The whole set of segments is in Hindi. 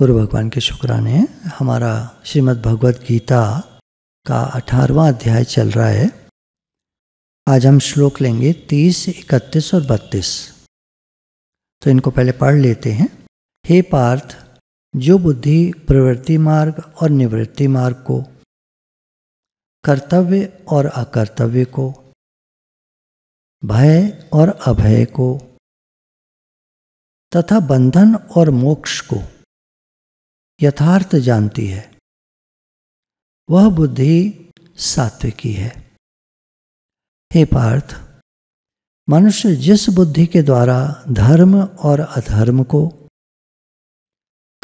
गुरु भगवान के शुक्राने हमारा श्रीमद् भगवत गीता का अठारवा अध्याय चल रहा है आज हम श्लोक लेंगे तीस इकतीस और बत्तीस तो इनको पहले पढ़ लेते हैं हे पार्थ जो बुद्धि प्रवृत्ति मार्ग और निवृत्ति मार्ग को कर्तव्य और अकर्तव्य को भय और अभय को तथा बंधन और मोक्ष को यथार्थ जानती है वह बुद्धि सात्विकी है हे पार्थ मनुष्य जिस बुद्धि के द्वारा धर्म और अधर्म को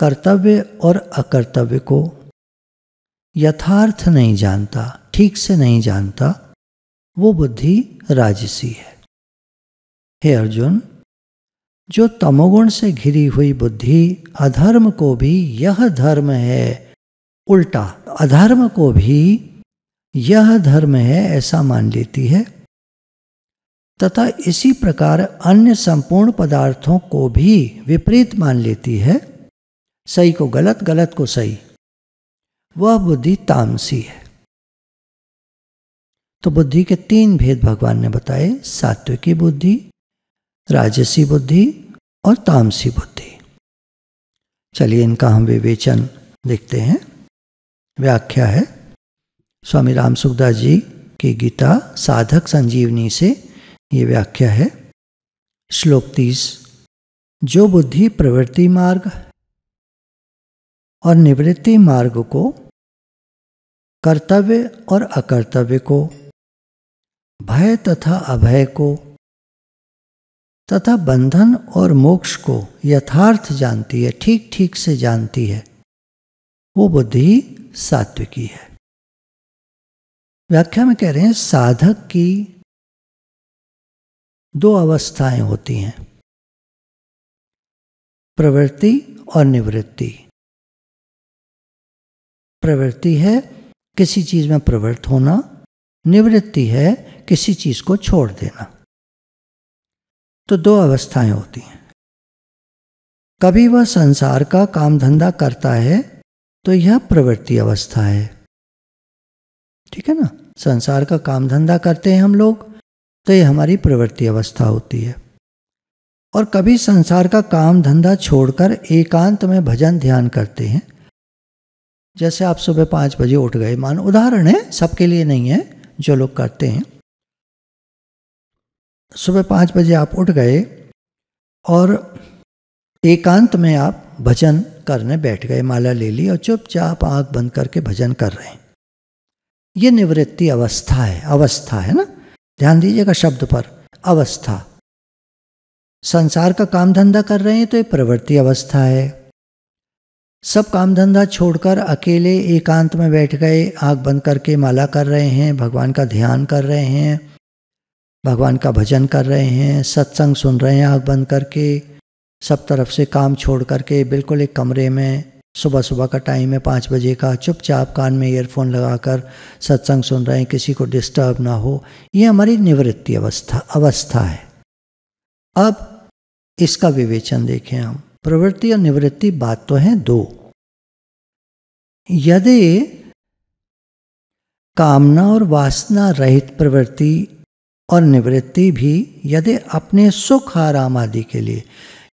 कर्तव्य और अकर्तव्य को यथार्थ नहीं जानता ठीक से नहीं जानता वो बुद्धि राजसी है हे अर्जुन जो तमोगुण से घिरी हुई बुद्धि अधर्म को भी यह धर्म है उल्टा अधर्म को भी यह धर्म है ऐसा मान लेती है तथा इसी प्रकार अन्य संपूर्ण पदार्थों को भी विपरीत मान लेती है सही को गलत गलत को सही वह बुद्धि तामसी है तो बुद्धि के तीन भेद भगवान ने बताए सात्विकी बुद्धि राजसी बुद्धि और तामसी बुद्धि चलिए इनका हम विवेचन देखते हैं व्याख्या है स्वामी राम सुखदास जी की गीता साधक संजीवनी से ये व्याख्या है श्लोक तीस जो बुद्धि प्रवृत्ति मार्ग और निवृत्ति मार्ग को कर्तव्य और अकर्तव्य को भय तथा अभय को तथा बंधन और मोक्ष को यथार्थ जानती है ठीक ठीक से जानती है वो बुद्धि सात्विकी है व्याख्या में कह रहे हैं साधक की दो अवस्थाएं होती हैं प्रवृत्ति और निवृत्ति प्रवृत्ति है किसी चीज में प्रवृत्त होना निवृत्ति है किसी चीज को छोड़ देना तो दो अवस्थाएं होती हैं कभी वह संसार का काम धंधा करता है तो यह प्रवृत्ति अवस्था है ठीक है ना संसार का काम धंधा करते हैं हम लोग तो यह हमारी प्रवृत्ति अवस्था होती है और कभी संसार का काम धंधा छोड़कर एकांत में भजन ध्यान करते हैं जैसे आप सुबह पाँच बजे उठ गए मान उदाहरण है सबके लिए नहीं है जो लोग करते हैं सुबह पाँच बजे आप उठ गए और एकांत में आप भजन करने बैठ गए माला ले ली और चुपचाप आंख बंद करके भजन कर रहे हैं ये निवृत्ति अवस्था है अवस्था है ना ध्यान दीजिएगा शब्द पर अवस्था संसार का काम धंधा कर रहे हैं तो ये प्रवृत्ति अवस्था है सब काम धंधा छोड़कर अकेले एकांत में बैठ गए आंख बंद करके माला कर रहे हैं भगवान का ध्यान कर रहे हैं भगवान का भजन कर रहे हैं सत्संग सुन रहे हैं आँख बंद करके सब तरफ से काम छोड़ करके बिल्कुल एक कमरे में सुबह सुबह का टाइम है पाँच बजे का चुपचाप कान में ईयरफोन लगाकर सत्संग सुन रहे हैं किसी को डिस्टर्ब ना हो ये हमारी निवृत्ति अवस्था अवस्था है अब इसका विवेचन देखें हम प्रवृत्ति और निवृत्ति बात तो है दो यदि कामना और वासना रहित प्रवृत्ति और निवृत्ति भी यदि अपने सुख आराम आदि के लिए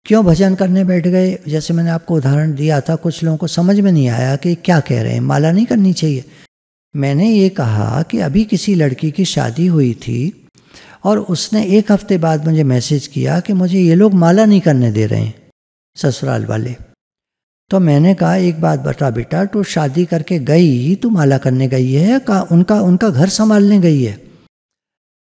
क्यों भजन करने बैठ गए जैसे मैंने आपको उदाहरण दिया था कुछ लोगों को समझ में नहीं आया कि क्या कह रहे हैं माला नहीं करनी चाहिए मैंने ये कहा कि अभी किसी लड़की की शादी हुई थी और उसने एक हफ्ते बाद मुझे मैसेज किया कि मुझे ये लोग माला नहीं करने दे रहे हैं ससुराल वाले तो मैंने कहा एक बात बता बेटा तू शादी करके गई तू माला करने गई है का उनका उनका घर संभालने गई है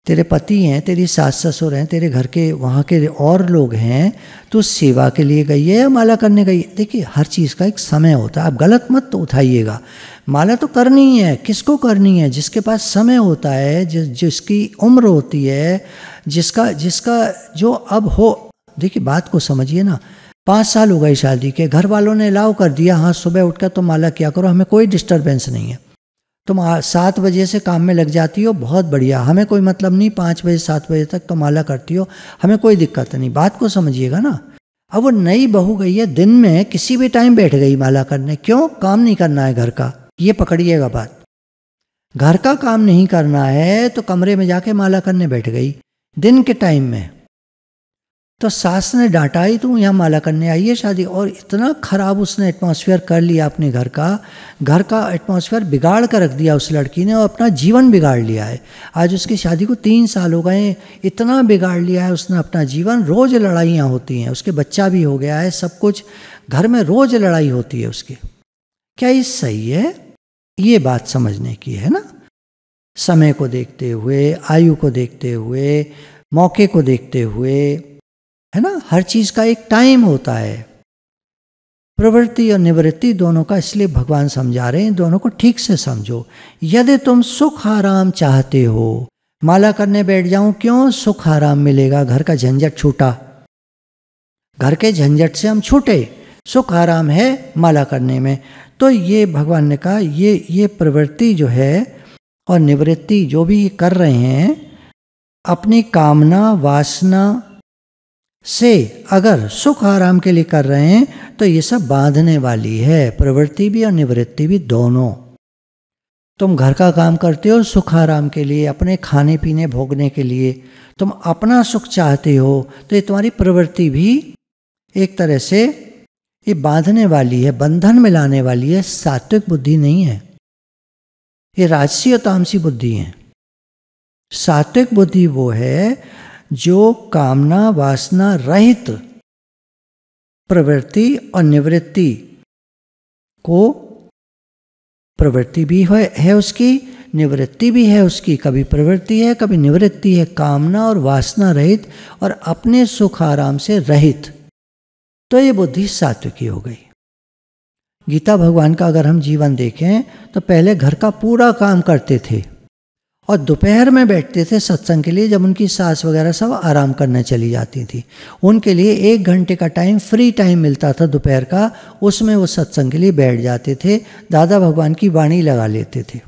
तेरे पति हैं तेरी सास ससुर हैं तेरे घर के वहाँ के और लोग हैं तो सेवा के लिए गई है या माला करने गई है देखिए हर चीज़ का एक समय होता है आप गलत मत तो उठाइएगा माला तो करनी है किसको करनी है जिसके पास समय होता है जिस जिसकी उम्र होती है जिसका जिसका जो अब हो देखिए बात को समझिए ना पाँच साल हो गई शादी के घर वालों ने अलाव कर दिया हाँ सुबह उठकर तो माला क्या करो हमें कोई डिस्टर्बेंस नहीं है तुम सात बजे से काम में लग जाती हो बहुत बढ़िया हमें कोई मतलब नहीं पाँच बजे सात बजे तक तुम आला करती हो हमें कोई दिक्कत नहीं बात को समझिएगा ना अब वो नई बहू गई है दिन में किसी भी टाइम बैठ गई माला करने क्यों काम नहीं करना है घर का ये पकड़िएगा बात घर का काम नहीं करना है तो कमरे में जाके माला करने बैठ गई दिन के टाइम में तो सास ने डांटा ही तू यहाँ माला करने आई है शादी और इतना ख़राब उसने एटमॉस्फेयर कर लिया अपने घर का घर का एटमॉस्फेयर बिगाड़ कर रख दिया उस लड़की ने और अपना जीवन बिगाड़ लिया है आज उसकी शादी को तीन साल हो गए इतना बिगाड़ लिया है उसने अपना जीवन रोज़ लड़ाइयाँ होती हैं उसके बच्चा भी हो गया है सब कुछ घर में रोज़ लड़ाई होती है उसकी क्या ये सही है ये बात समझने की है ना समय को देखते हुए आयु को देखते हुए मौके को देखते हुए है ना हर चीज़ का एक टाइम होता है प्रवृत्ति और निवृत्ति दोनों का इसलिए भगवान समझा रहे हैं दोनों को ठीक से समझो यदि तुम सुख आराम चाहते हो माला करने बैठ जाऊं क्यों सुख आराम मिलेगा घर का झंझट छूटा घर के झंझट से हम छूटे सुख आराम है माला करने में तो ये भगवान ने कहा ये ये प्रवृत्ति जो है और निवृत्ति जो भी कर रहे हैं अपनी कामना वासना से अगर सुख आराम के लिए कर रहे हैं तो ये सब बांधने वाली है प्रवृत्ति भी और निवृत्ति भी दोनों तुम घर का काम करते हो सुख आराम के लिए अपने खाने पीने भोगने के लिए तुम अपना सुख चाहते हो तो ये तुम्हारी प्रवृत्ति भी एक तरह से ये बांधने वाली है बंधन में लाने वाली है सात्विक बुद्धि नहीं है ये राजसी और तामसी बुद्धि है सात्विक बुद्धि वो है जो कामना वासना रहित प्रवृत्ति और निवृत्ति को प्रवृत्ति भी है, है उसकी निवृत्ति भी है उसकी कभी प्रवृत्ति है कभी निवृत्ति है कामना और वासना रहित और अपने सुख आराम से रहित तो ये बुद्धि सात्विकी हो गई गीता भगवान का अगर हम जीवन देखें तो पहले घर का पूरा काम करते थे और दोपहर में बैठते थे सत्संग के लिए जब उनकी सास वगैरह सब आराम करने चली जाती थी उनके लिए एक घंटे का टाइम फ्री टाइम मिलता था दोपहर का उसमें वो सत्संग के लिए बैठ जाते थे दादा भगवान की वाणी लगा लेते थे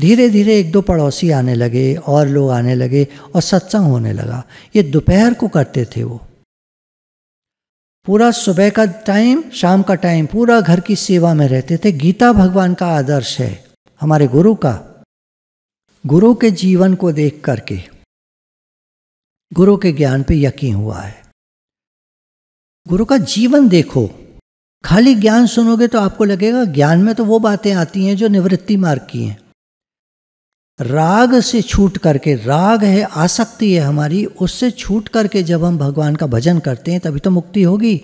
धीरे धीरे एक दो पड़ोसी आने लगे और लोग आने लगे और सत्संग होने लगा ये दोपहर को करते थे वो पूरा सुबह का टाइम शाम का टाइम पूरा घर की सेवा में रहते थे गीता भगवान का आदर्श है हमारे गुरु का गुरु के जीवन को देख करके गुरु के ज्ञान पे यकीन हुआ है गुरु का जीवन देखो खाली ज्ञान सुनोगे तो आपको लगेगा ज्ञान में तो वो बातें आती हैं जो निवृत्ति मार्ग की हैं राग से छूट करके राग है आसक्ति है हमारी उससे छूट करके जब हम भगवान का भजन करते हैं तभी तो मुक्ति होगी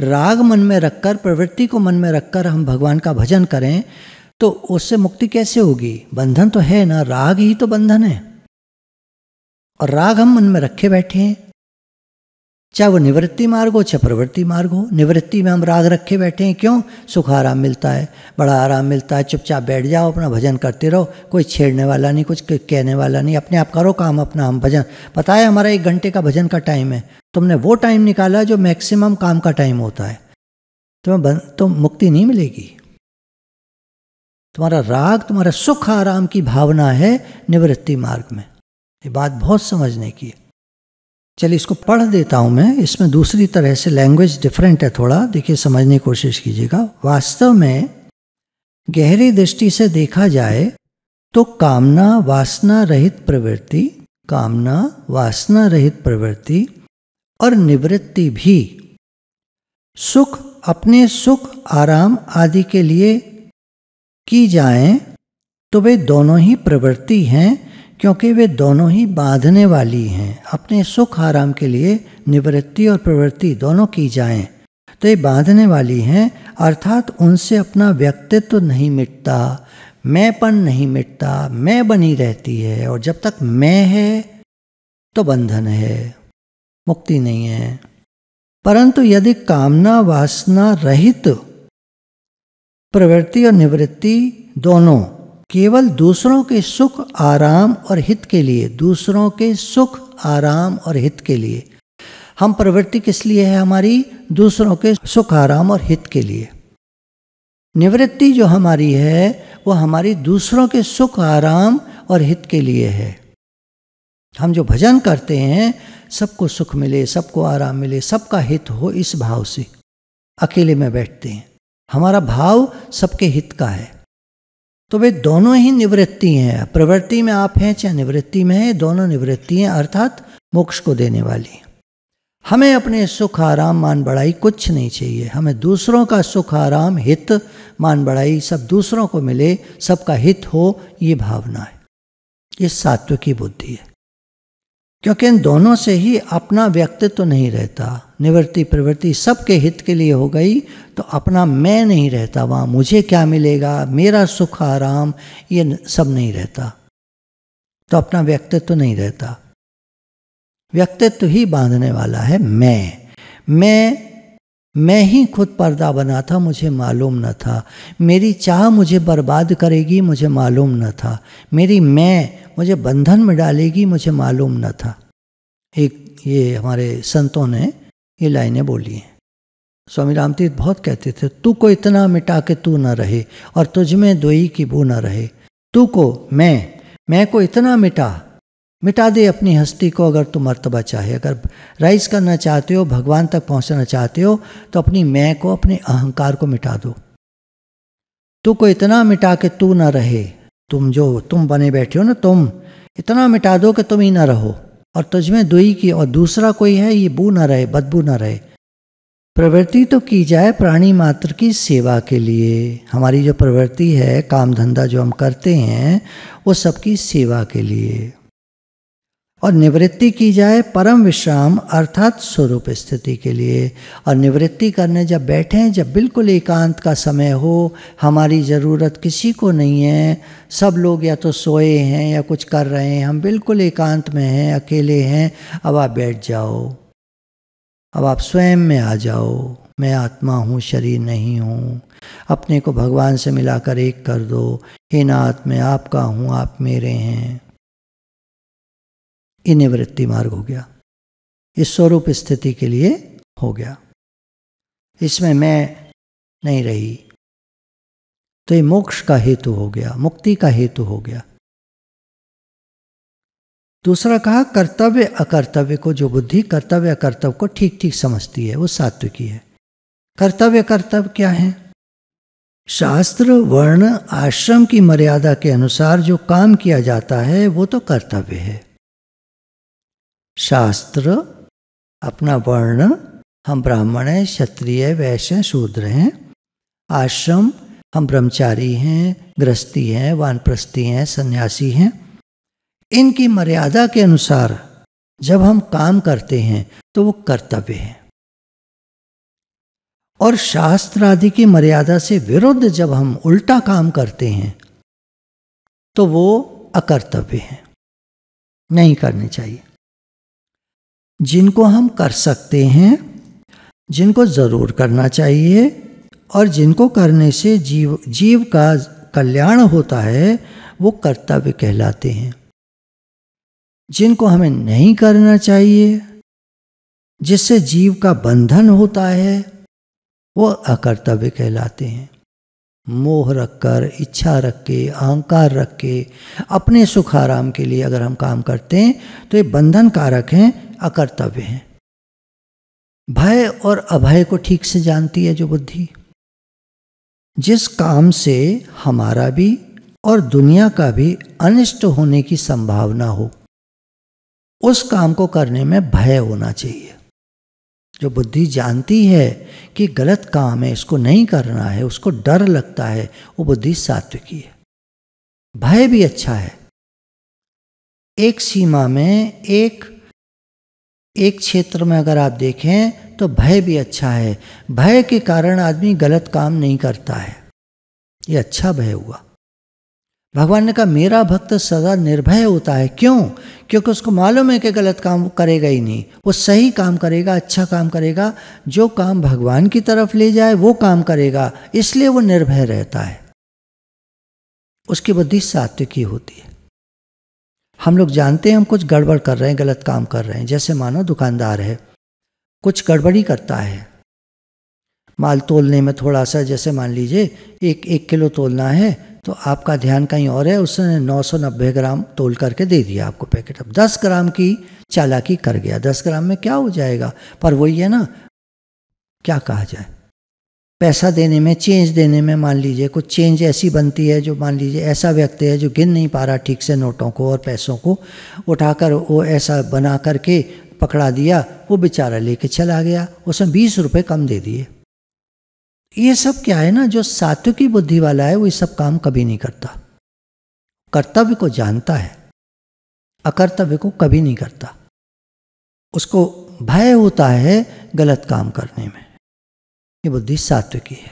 राग मन में रखकर प्रवृत्ति को मन में रखकर हम भगवान का भजन करें तो उससे मुक्ति कैसे होगी बंधन तो है ना राग ही तो बंधन है और राग हम मन में रखे बैठे हैं चाहे वो निवृत्ति मार्ग हो चाहे प्रवृत्ति मार्ग हो निवृत्ति में हम राग रखे बैठे हैं क्यों सुख आराम मिलता है बड़ा आराम मिलता है चुपचाप बैठ जाओ अपना भजन करते रहो कोई छेड़ने वाला नहीं कुछ कहने वाला नहीं अपने आप करो काम अपना हम भजन पता है हमारा एक घंटे का भजन का टाइम है तुमने वो टाइम निकाला जो मैक्सिमम काम का टाइम होता है तुम्हें तो मुक्ति नहीं मिलेगी तुम्हारा राग तुम्हारा सुख आराम की भावना है निवृत्ति मार्ग में ये बात बहुत समझने की है चलिए इसको पढ़ देता हूँ मैं इसमें दूसरी तरह से लैंग्वेज डिफरेंट है थोड़ा देखिए समझने की कोशिश कीजिएगा वास्तव में गहरी दृष्टि से देखा जाए तो कामना वासना रहित प्रवृत्ति कामना वासना रहित प्रवृत्ति और निवृत्ति भी सुख अपने सुख आराम आदि के लिए की जाए तो वे दोनों ही प्रवृत्ति हैं क्योंकि वे दोनों ही बांधने वाली हैं अपने सुख आराम के लिए निवृत्ति और प्रवृत्ति दोनों की जाएं तो ये बांधने वाली हैं अर्थात उनसे अपना व्यक्तित्व नहीं मिटता मैंपन नहीं मिटता मैं बनी रहती है और जब तक मैं है तो बंधन है मुक्ति नहीं है परंतु यदि कामना वासना रहित तो प्रवृत्ति और निवृत्ति दोनों केवल दूसरों के सुख आराम और हित के लिए दूसरों के सुख आराम और हित के लिए हम प्रवृत्ति किस लिए है हमारी दूसरों के सुख आराम और हित के लिए निवृत्ति जो हमारी है वो हमारी दूसरों के सुख आराम और हित के लिए है हम जो भजन करते हैं सबको सुख मिले सबको आराम मिले सबका हित हो इस भाव से अकेले में बैठते हैं हमारा भाव सबके हित का है तो वे दोनों ही निवृत्ति हैं प्रवृत्ति में आप हैं चाहे निवृत्ति में हैं दोनों निवृत्ति हैं अर्थात मोक्ष को देने वाली हमें अपने सुख आराम मान बढ़ाई कुछ नहीं चाहिए हमें दूसरों का सुख आराम हित मान बढ़ाई सब दूसरों को मिले सबका हित हो ये भावना है ये सात्विकी बुद्धि है क्योंकि इन दोनों से ही अपना व्यक्तित्व तो नहीं रहता निवृत्ति प्रवृत्ति सबके हित के लिए हो गई तो अपना मैं नहीं रहता वहाँ मुझे क्या मिलेगा मेरा सुख आराम ये सब नहीं रहता तो अपना व्यक्तित्व तो नहीं रहता व्यक्तित्व ही बांधने वाला है मैं मैं मैं ही खुद पर्दा बना था मुझे मालूम न था मेरी चाह मुझे बर्बाद करेगी मुझे मालूम न था मेरी मैं मुझे बंधन में डालेगी मुझे मालूम न था एक ये हमारे संतों ने ये लाइनें बोली हैं स्वामी रामतीर्थ बहुत कहते थे तू को इतना मिटा के तू न रहे और तुझ में दोई की बू न रहे तू को मैं मैं को इतना मिटा मिटा दे अपनी हस्ती को अगर तुम मर्तबा चाहे अगर राइज करना चाहते हो भगवान तक पहुंचना चाहते हो तो अपनी मैं को अपने अहंकार को मिटा दो तू को इतना मिटा के तू ना रहे तुम जो तुम बने बैठे हो ना तुम इतना मिटा दो कि तुम ही ना रहो और तुझमें दुई की और दूसरा कोई है ये बू ना रहे बदबू ना रहे प्रवृत्ति तो की जाए प्राणी मात्र की सेवा के लिए हमारी जो प्रवृत्ति है काम धंधा जो हम करते हैं वो सबकी सेवा के लिए और निवृत्ति की जाए परम विश्राम अर्थात स्वरूप स्थिति के लिए और निवृत्ति करने जब बैठें जब बिल्कुल एकांत का समय हो हमारी ज़रूरत किसी को नहीं है सब लोग या तो सोए हैं या कुछ कर रहे हैं हम बिल्कुल एकांत में हैं अकेले हैं अब आप बैठ जाओ अब आप स्वयं में आ जाओ मैं आत्मा हूँ शरीर नहीं हूँ अपने को भगवान से मिलाकर एक कर दो हे नाथ मैं आपका हूँ आप मेरे हैं ये निवृत्ति मार्ग हो गया इस स्वरूप स्थिति के लिए हो गया इसमें मैं नहीं रही तो ये मोक्ष का हेतु हो गया मुक्ति का हेतु हो गया दूसरा कहा कर्तव्य अकर्तव्य को जो बुद्धि कर्तव्य अकर्तव्य को ठीक ठीक समझती है वो सात्विकी है कर्तव्य कर्तव्य क्या है शास्त्र वर्ण आश्रम की मर्यादा के अनुसार जो काम किया जाता है वो तो कर्तव्य है शास्त्र अपना वर्ण हम ब्राह्मण हैं क्षत्रिय वैश्य शूद्र हैं आश्रम हम ब्रह्मचारी हैं गृहस्थी हैं वानप्रस्थी हैं सन्यासी हैं इनकी मर्यादा के अनुसार जब हम काम करते हैं तो वो कर्तव्य है और शास्त्र आदि की मर्यादा से विरुद्ध जब हम उल्टा काम करते हैं तो वो अकर्तव्य है नहीं करने चाहिए जिनको हम कर सकते हैं जिनको ज़रूर करना चाहिए और जिनको करने से जीव जीव का कल्याण होता है वो कर्तव्य कहलाते हैं जिनको हमें नहीं करना चाहिए जिससे जीव का बंधन होता है वो अकर्तव्य कहलाते हैं मोह रखकर इच्छा रख के अहंकार रख के अपने सुख आराम के लिए अगर हम काम करते हैं तो ये बंधन कारक हैं अकर्तव्य हैं भय और अभय को ठीक से जानती है जो बुद्धि जिस काम से हमारा भी और दुनिया का भी अनिष्ट होने की संभावना हो उस काम को करने में भय होना चाहिए जो बुद्धि जानती है कि गलत काम है इसको नहीं करना है उसको डर लगता है वो बुद्धि सात्विकी है भय भी अच्छा है एक सीमा में एक एक क्षेत्र में अगर आप देखें तो भय भी अच्छा है भय के कारण आदमी गलत काम नहीं करता है ये अच्छा भय हुआ भगवान ने कहा मेरा भक्त सदा निर्भय होता है क्यों क्योंकि उसको मालूम है कि गलत काम करेगा ही नहीं वो सही काम करेगा अच्छा काम करेगा जो काम भगवान की तरफ ले जाए वो काम करेगा इसलिए वो निर्भय रहता है उसकी बुद्धि सात्विकी होती है हम लोग जानते हैं हम कुछ गड़बड़ कर रहे हैं गलत काम कर रहे हैं जैसे मानो दुकानदार है कुछ गड़बड़ी करता है माल तोलने में थोड़ा सा जैसे मान लीजिए एक एक किलो तोलना है तो आपका ध्यान कहीं और है उसने नब्बे ग्राम तोल करके दे दिया आपको पैकेट अब 10 ग्राम की चालाकी कर गया 10 ग्राम में क्या हो जाएगा पर वही है ना क्या कहा जाए पैसा देने में चेंज देने में मान लीजिए कुछ चेंज ऐसी बनती है जो मान लीजिए ऐसा व्यक्ति है जो गिन नहीं पा रहा ठीक से नोटों को और पैसों को उठाकर वो ऐसा बना करके पकड़ा दिया वो बेचारा लेके चला गया उसने बीस रुपये कम दे दिए ये सब क्या है ना जो सात्विकी बुद्धि वाला है वो ये सब काम कभी नहीं करता कर्तव्य को जानता है अकर्तव्य को कभी नहीं करता उसको भय होता है गलत काम करने में ये बुद्धि सात्विकी है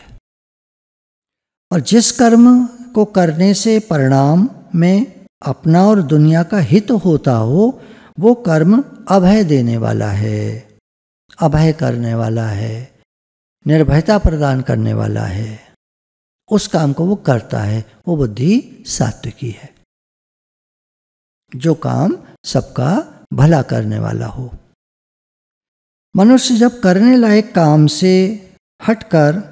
और जिस कर्म को करने से परिणाम में अपना और दुनिया का हित होता हो वो कर्म अभय देने वाला है अभय करने वाला है निर्भयता प्रदान करने वाला है उस काम को वो करता है वो बुद्धि सात्विकी है जो काम सबका भला करने वाला हो मनुष्य जब करने लायक काम से हटकर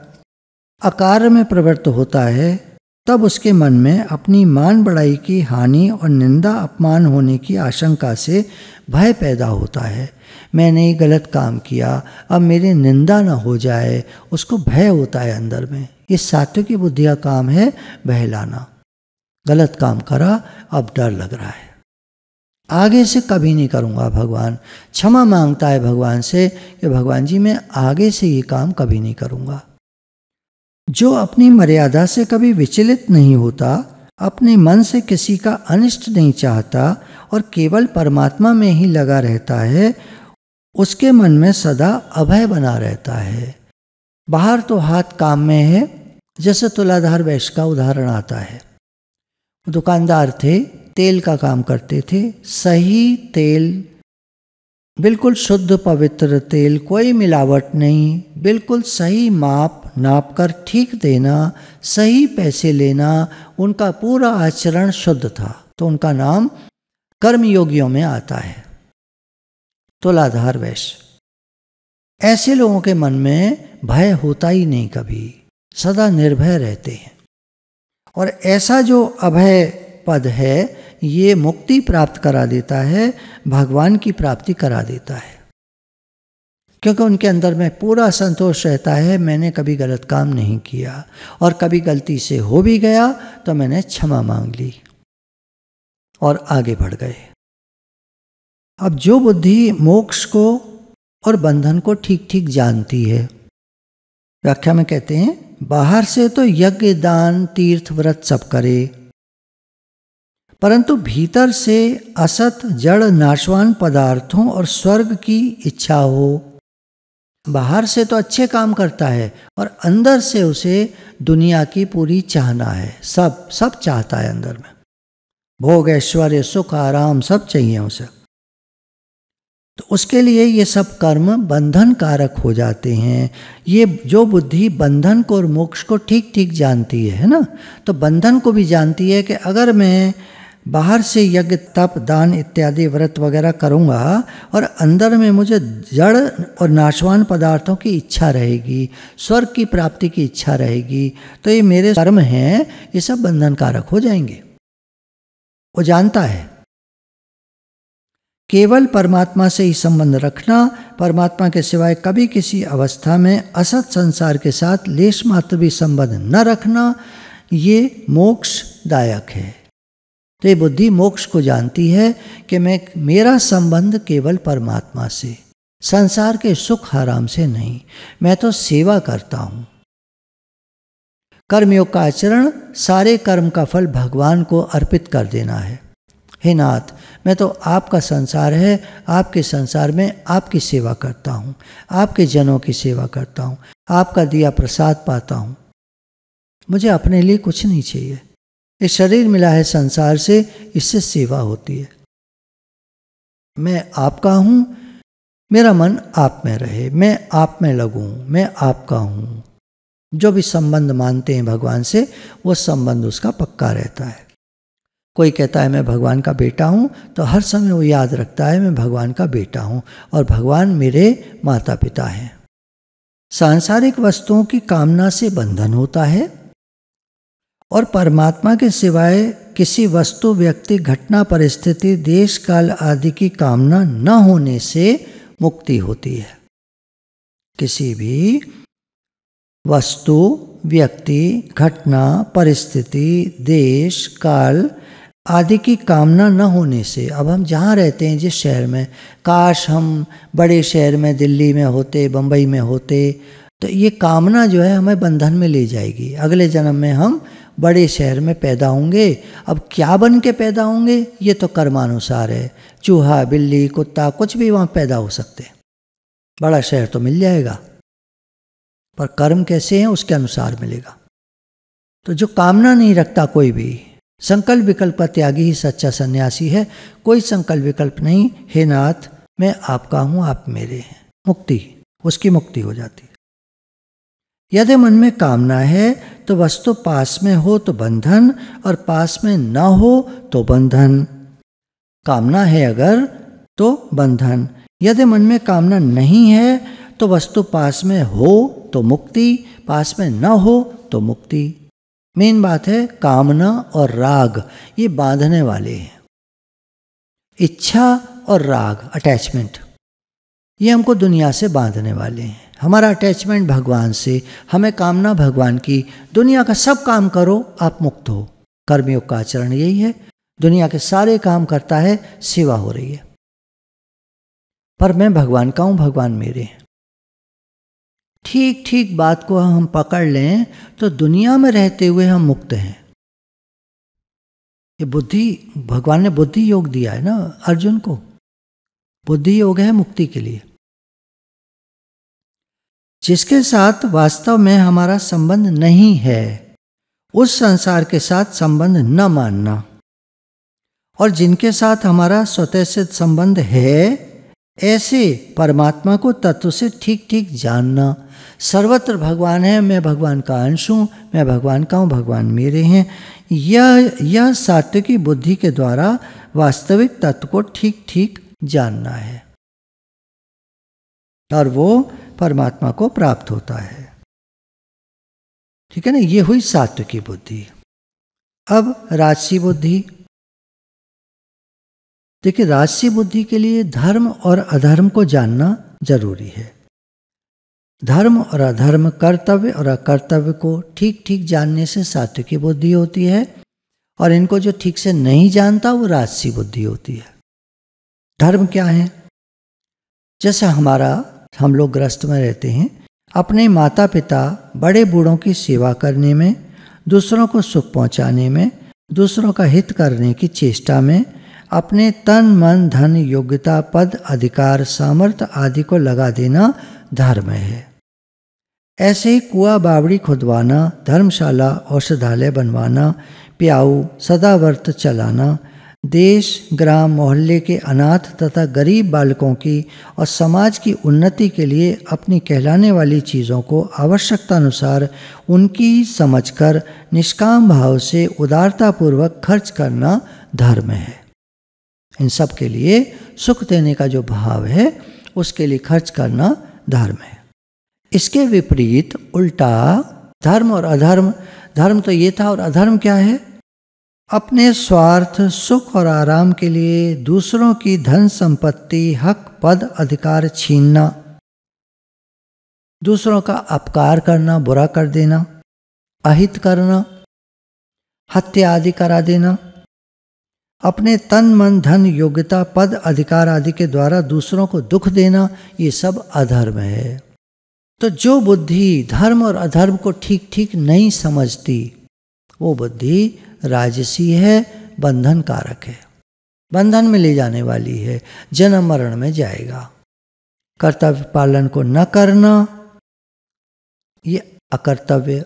आकार में प्रवृत्त होता है तब उसके मन में अपनी मान बड़ाई की हानि और निंदा अपमान होने की आशंका से भय पैदा होता है मैंने ये गलत काम किया अब मेरी निंदा ना हो जाए उसको भय होता है अंदर में ये सात्विक बुद्धि का काम है बहलाना गलत काम करा अब डर लग रहा है आगे से कभी नहीं करूँगा भगवान क्षमा मांगता है भगवान से कि भगवान जी मैं आगे से ये काम कभी नहीं करूँगा जो अपनी मर्यादा से कभी विचलित नहीं होता अपने मन से किसी का अनिष्ट नहीं चाहता और केवल परमात्मा में ही लगा रहता है उसके मन में सदा अभय बना रहता है बाहर तो हाथ काम में है जैसे तुलाधार वैश्य का उदाहरण आता है दुकानदार थे तेल का काम करते थे सही तेल बिल्कुल शुद्ध पवित्र तेल कोई मिलावट नहीं बिल्कुल सही माप नाप कर ठीक देना सही पैसे लेना उनका पूरा आचरण शुद्ध था तो उनका नाम कर्मयोगियों में आता है तुलाधार वैश्य ऐसे लोगों के मन में भय होता ही नहीं कभी सदा निर्भय रहते हैं और ऐसा जो अभय पद है ये मुक्ति प्राप्त करा देता है भगवान की प्राप्ति करा देता है क्योंकि उनके अंदर में पूरा संतोष रहता है मैंने कभी गलत काम नहीं किया और कभी गलती से हो भी गया तो मैंने क्षमा मांग ली और आगे बढ़ गए अब जो बुद्धि मोक्ष को और बंधन को ठीक ठीक जानती है व्याख्या में कहते हैं बाहर से तो यज्ञ दान तीर्थ व्रत सब करे परंतु भीतर से असत जड़ नाशवान पदार्थों और स्वर्ग की इच्छा हो बाहर से तो अच्छे काम करता है और अंदर से उसे दुनिया की पूरी चाहना है सब सब चाहता है अंदर में भोग ऐश्वर्य सुख आराम सब चाहिए उसे तो उसके लिए ये सब कर्म बंधन कारक हो जाते हैं ये जो बुद्धि बंधन को और मोक्ष को ठीक ठीक जानती है ना तो बंधन को भी जानती है कि अगर मैं बाहर से यज्ञ तप दान इत्यादि व्रत वगैरह करूँगा और अंदर में मुझे जड़ और नाशवान पदार्थों की इच्छा रहेगी स्वर्ग की प्राप्ति की इच्छा रहेगी तो ये मेरे कर्म हैं ये सब बंधन कारक हो जाएंगे वो जानता है केवल परमात्मा से ही संबंध रखना परमात्मा के सिवाय कभी किसी अवस्था में असत संसार के साथ लेश मात्र भी संबंध न रखना ये मोक्षदायक है तो ये बुद्धि मोक्ष को जानती है कि मैं मेरा संबंध केवल परमात्मा से संसार के सुख हराम से नहीं मैं तो सेवा करता हूँ कर्मयोग का आचरण सारे कर्म का फल भगवान को अर्पित कर देना है हे नाथ मैं तो आपका संसार है आपके संसार में आपकी सेवा करता हूँ आपके जनों की सेवा करता हूँ आपका दिया प्रसाद पाता हूँ मुझे अपने लिए कुछ नहीं चाहिए ये शरीर मिला है संसार से इससे सेवा होती है मैं आपका हूँ मेरा मन आप में रहे मैं आप में लगूँ मैं आपका हूँ जो भी संबंध मानते हैं भगवान से वो संबंध उसका पक्का रहता है कोई कहता है मैं भगवान का बेटा हूँ तो हर समय वो याद रखता है मैं भगवान का बेटा हूँ और भगवान मेरे माता पिता हैं सांसारिक वस्तुओं की कामना से बंधन होता है और परमात्मा के सिवाय किसी वस्तु व्यक्ति घटना परिस्थिति देश काल आदि की कामना न होने से मुक्ति होती है किसी भी वस्तु व्यक्ति घटना परिस्थिति देश काल आदि की कामना न होने से अब हम जहाँ रहते हैं जिस शहर में काश हम बड़े शहर में दिल्ली में होते बम्बई में होते तो ये कामना जो है हमें बंधन में ले जाएगी अगले जन्म में हम बड़े शहर में पैदा होंगे अब क्या बन के पैदा होंगे ये तो कर्मानुसार है चूहा बिल्ली कुत्ता कुछ भी वहाँ पैदा हो सकते हैं बड़ा शहर तो मिल जाएगा पर कर्म कैसे हैं उसके अनुसार मिलेगा तो जो कामना नहीं रखता कोई भी संकल्प विकल्प त्यागी ही सच्चा सन्यासी है कोई संकल्प विकल्प नहीं हे नाथ मैं आपका हूँ आप मेरे हैं मुक्ति उसकी मुक्ति हो जाती यदि मन में कामना है तो वस्तु पास में हो तो बंधन और पास में न हो तो बंधन कामना है अगर तो बंधन यदि मन में कामना नहीं है तो वस्तु पास में हो तो मुक्ति पास में न हो तो मुक्ति मेन बात है कामना और राग ये बांधने वाले हैं इच्छा और राग अटैचमेंट ये हमको दुनिया से बांधने वाले हैं हमारा अटैचमेंट भगवान से हमें कामना भगवान की दुनिया का सब काम करो आप मुक्त हो कर्मयोग का आचरण यही है दुनिया के सारे काम करता है सेवा हो रही है पर मैं भगवान का हूँ भगवान मेरे हैं ठीक ठीक बात को हम पकड़ लें तो दुनिया में रहते हुए हम मुक्त हैं ये बुद्धि भगवान ने बुद्धि योग दिया है ना अर्जुन को बुद्धि योग है मुक्ति के लिए जिसके साथ वास्तव में हमारा संबंध नहीं है उस संसार के साथ संबंध न मानना और जिनके साथ हमारा स्वतः सिद्ध संबंध है ऐसे परमात्मा को तत्व से ठीक ठीक जानना सर्वत्र भगवान है मैं भगवान का अंश हूँ मैं भगवान का हूँ भगवान मेरे हैं यह यह सात्विकी बुद्धि के द्वारा वास्तविक तत्व को ठीक ठीक जानना है और वो परमात्मा को प्राप्त होता है ठीक है ना ये हुई सात्व की बुद्धि अब राजसी बुद्धि देखिए राजसी बुद्धि के लिए धर्म और अधर्म को जानना जरूरी है धर्म और अधर्म कर्तव्य और अकर्तव्य को ठीक ठीक जानने से सात्व की बुद्धि होती है और इनको जो ठीक से नहीं जानता वो राजसी बुद्धि होती है धर्म क्या है जैसे हमारा हम लोग ग्रस्त में रहते हैं अपने माता पिता बड़े बूढ़ों की सेवा करने में दूसरों को सुख पहुंचाने में दूसरों का हित करने की चेष्टा में अपने तन मन धन योग्यता पद अधिकार सामर्थ्य आदि को लगा देना धर्म है ऐसे ही कुआ बावड़ी खुदवाना धर्मशाला औषधालय बनवाना प्याऊ सदावर्त चलाना देश ग्राम मोहल्ले के अनाथ तथा गरीब बालकों की और समाज की उन्नति के लिए अपनी कहलाने वाली चीज़ों को आवश्यकता अनुसार उनकी समझकर निष्काम भाव से उदारतापूर्वक खर्च करना धर्म है इन सब के लिए सुख देने का जो भाव है उसके लिए खर्च करना धर्म है इसके विपरीत उल्टा धर्म और अधर्म धर्म तो ये था और अधर्म क्या है अपने स्वार्थ सुख और आराम के लिए दूसरों की धन संपत्ति हक पद अधिकार छीनना दूसरों का अपकार करना बुरा कर देना अहित करना हत्या आदि करा देना अपने तन मन धन योग्यता पद अधिकार आदि के द्वारा दूसरों को दुख देना ये सब अधर्म है तो जो बुद्धि धर्म और अधर्म को ठीक ठीक नहीं समझती वो बुद्धि राजसी है बंधन कारक है बंधन में ले जाने वाली है जन्म मरण में जाएगा कर्तव्य पालन को न करना ये अकर्तव्य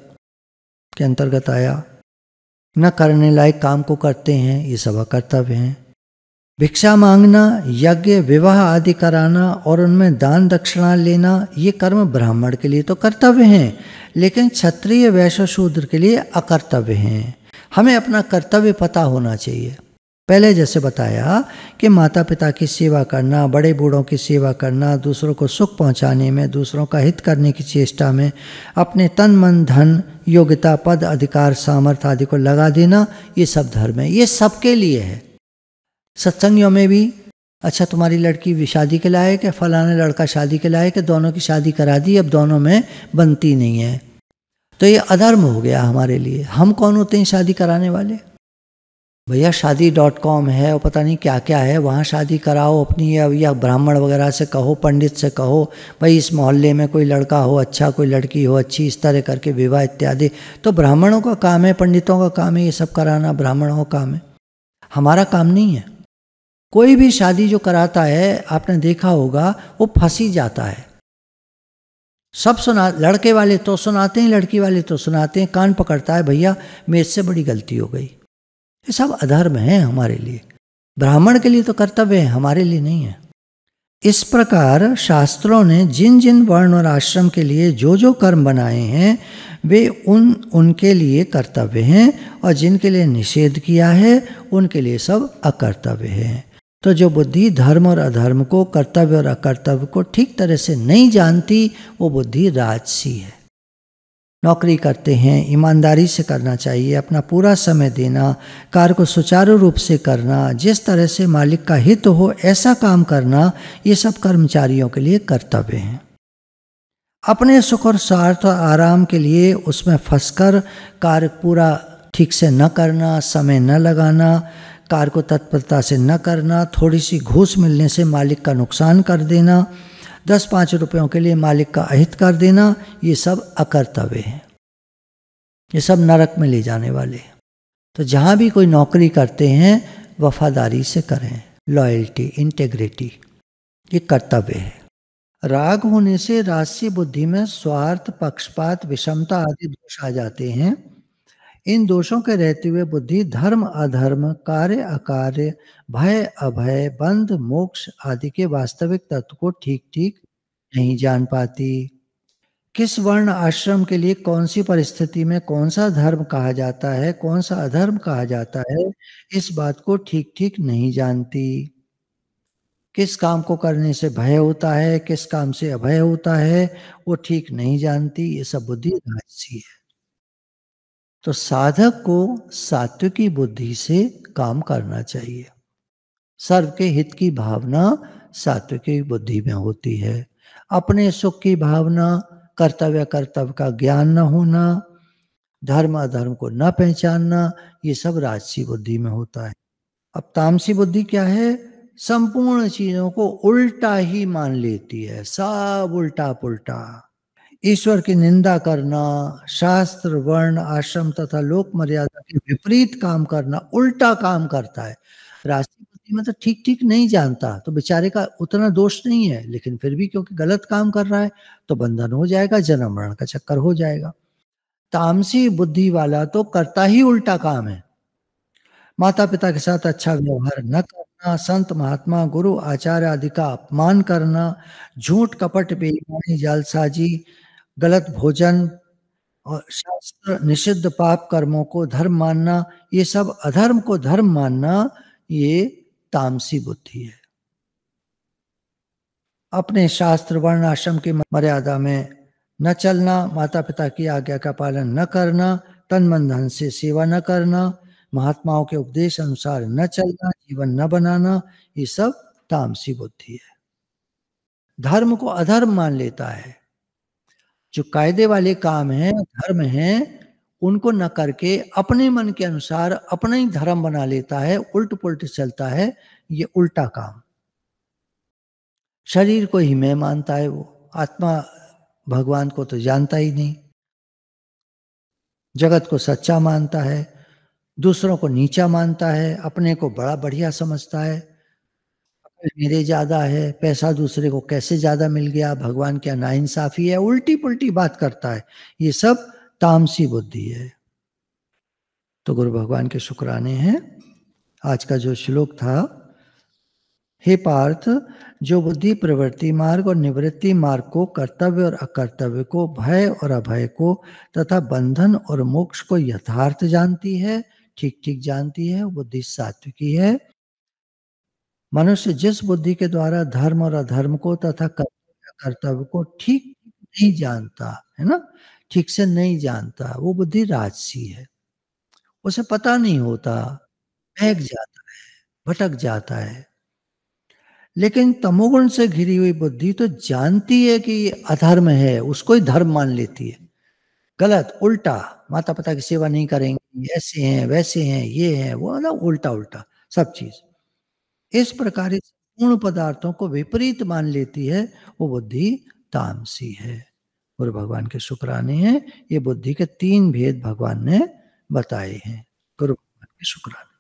के अंतर्गत आया न करने लायक काम को करते हैं ये सब अकर्तव्य हैं भिक्षा मांगना यज्ञ विवाह आदि कराना और उनमें दान दक्षिणा लेना ये कर्म ब्राह्मण के लिए तो कर्तव्य हैं लेकिन क्षत्रिय वैश्य शूद्र के लिए अकर्तव्य हैं हमें अपना कर्तव्य पता होना चाहिए पहले जैसे बताया कि माता पिता की सेवा करना बड़े बूढ़ों की सेवा करना दूसरों को सुख पहुंचाने में दूसरों का हित करने की चेष्टा में अपने तन मन धन योग्यता पद अधिकार सामर्थ्य आदि को लगा देना ये सब धर्म है ये सबके लिए है सत्संगियों में भी अच्छा तुम्हारी लड़की शादी के लायक है फलाने लड़का शादी के लायक है दोनों की शादी करा दी अब दोनों में बनती नहीं है तो ये अधर्म हो गया हमारे लिए हम कौन होते हैं शादी कराने वाले भैया शादी डॉट कॉम है और पता नहीं क्या क्या है वहाँ शादी कराओ अपनी या, या ब्राह्मण वगैरह से कहो पंडित से कहो भाई इस मोहल्ले में कोई लड़का हो अच्छा कोई लड़की हो अच्छी इस तरह करके विवाह इत्यादि तो ब्राह्मणों का काम है पंडितों का काम है ये सब कराना ब्राह्मणों का काम है हमारा काम नहीं है कोई भी शादी जो कराता है आपने देखा होगा वो फंसी जाता है सब सुना लड़के वाले तो सुनाते हैं लड़की वाले तो सुनाते हैं कान पकड़ता है भैया मेरे से बड़ी गलती हो गई ये सब अधर्म है हमारे लिए ब्राह्मण के लिए तो कर्तव्य है हमारे लिए नहीं है इस प्रकार शास्त्रों ने जिन जिन वर्ण और आश्रम के लिए जो जो कर्म बनाए हैं वे उन उनके लिए कर्तव्य हैं और जिनके लिए निषेध किया है उनके लिए सब अकर्तव्य हैं तो जो बुद्धि धर्म और अधर्म को कर्तव्य और अकर्तव्य को ठीक तरह से नहीं जानती वो बुद्धि राजसी है नौकरी करते हैं ईमानदारी से करना चाहिए अपना पूरा समय देना कार्य को सुचारू रूप से करना जिस तरह से मालिक का हित हो ऐसा काम करना ये सब कर्मचारियों के लिए कर्तव्य हैं अपने सुख और स्वार्थ और आराम के लिए उसमें फंसकर कार्य पूरा ठीक से न करना समय न लगाना कार्य को तत्परता से न करना थोड़ी सी घूस मिलने से मालिक का नुकसान कर देना दस पाँच रुपयों के लिए मालिक का अहित कर देना ये सब अकर्तव्य हैं ये सब नरक में ले जाने वाले हैं तो जहाँ भी कोई नौकरी करते हैं वफादारी से करें लॉयल्टी इंटेग्रिटी ये कर्तव्य है राग होने से राजसी बुद्धि में स्वार्थ पक्षपात विषमता आदि दोष आ जाते हैं इन दोषों के रहते हुए बुद्धि धर्म अधर्म कार्य अकार्य भय अभय बंध मोक्ष आदि के वास्तविक तत्व को ठीक ठीक नहीं जान पाती किस वर्ण आश्रम के लिए कौन सी परिस्थिति में कौन सा धर्म कहा जाता है कौन सा अधर्म कहा जाता है इस बात को ठीक ठीक नहीं जानती किस काम को करने से भय होता है किस काम से अभय होता है वो ठीक नहीं जानती ये सब बुद्धि है तो साधक को सात्विकी बुद्धि से काम करना चाहिए सर्व के हित की भावना सात्विकी बुद्धि में होती है अपने सुख की भावना कर्तव्य कर्तव्य का ज्ञान न होना धर्म अधर्म को न पहचानना ये सब राजसी बुद्धि में होता है अब तामसी बुद्धि क्या है संपूर्ण चीजों को उल्टा ही मान लेती है सब उल्टा पुल्टा ईश्वर की निंदा करना शास्त्र वर्ण आश्रम तथा लोक मर्यादा के विपरीत काम करना उल्टा काम करता है राष्ट्रपति में तो मतलब ठीक ठीक नहीं जानता तो बेचारे का उतना दोष नहीं है लेकिन फिर भी क्योंकि गलत काम कर रहा है तो बंधन हो जाएगा जन्म मरण का चक्कर हो जाएगा तामसी बुद्धि वाला तो करता ही उल्टा काम है माता पिता के साथ अच्छा व्यवहार न करना संत महात्मा गुरु आचार्य आदि का अपमान करना झूठ कपट बेईमानी जालसाजी गलत भोजन और शास्त्र निषिद्ध पाप कर्मों को धर्म मानना ये सब अधर्म को धर्म मानना ये तामसी बुद्धि है अपने शास्त्र वर्ण आश्रम की मर्यादा में न चलना माता पिता की आज्ञा का पालन न करना तन मन धन से सेवा न करना महात्माओं के उपदेश अनुसार न चलना जीवन न बनाना ये सब तामसी बुद्धि है धर्म को अधर्म मान लेता है जो कायदे वाले काम हैं धर्म हैं उनको न करके अपने मन के अनुसार अपना ही धर्म बना लेता है उल्ट पुलट चलता है ये उल्टा काम शरीर को ही मैं मानता है वो आत्मा भगवान को तो जानता ही नहीं जगत को सच्चा मानता है दूसरों को नीचा मानता है अपने को बड़ा बढ़िया समझता है मेरे ज्यादा है पैसा दूसरे को कैसे ज्यादा मिल गया भगवान क्या नाइंसाफी है उल्टी पुल्टी बात करता है ये सब तामसी बुद्धि है तो गुरु भगवान के शुक्राने हैं आज का जो श्लोक था हे पार्थ जो बुद्धि प्रवृत्ति मार्ग और निवृत्ति मार्ग को कर्तव्य और अकर्तव्य को भय और अभय को तथा बंधन और मोक्ष को यथार्थ जानती है ठीक ठीक जानती है बुद्धि सात्विकी है मनुष्य जिस बुद्धि के द्वारा धर्म और अधर्म को तथा कर्तव्य को ठीक नहीं जानता है ना ठीक से नहीं जानता वो बुद्धि राजसी है उसे पता नहीं होता बहक जाता है भटक जाता है लेकिन तमोगुण से घिरी हुई बुद्धि तो जानती है कि अधर्म है उसको ही धर्म मान लेती है गलत उल्टा माता पिता की सेवा नहीं करेंगे ऐसे हैं वैसे हैं ये हैं वो ना उल्टा उल्टा सब चीज़ इस प्रकार पूर्ण पदार्थों को विपरीत मान लेती है वो बुद्धि तामसी है और भगवान के शुक्राने हैं ये बुद्धि के तीन भेद भगवान ने बताए हैं गुरु भगवान के शुक्राने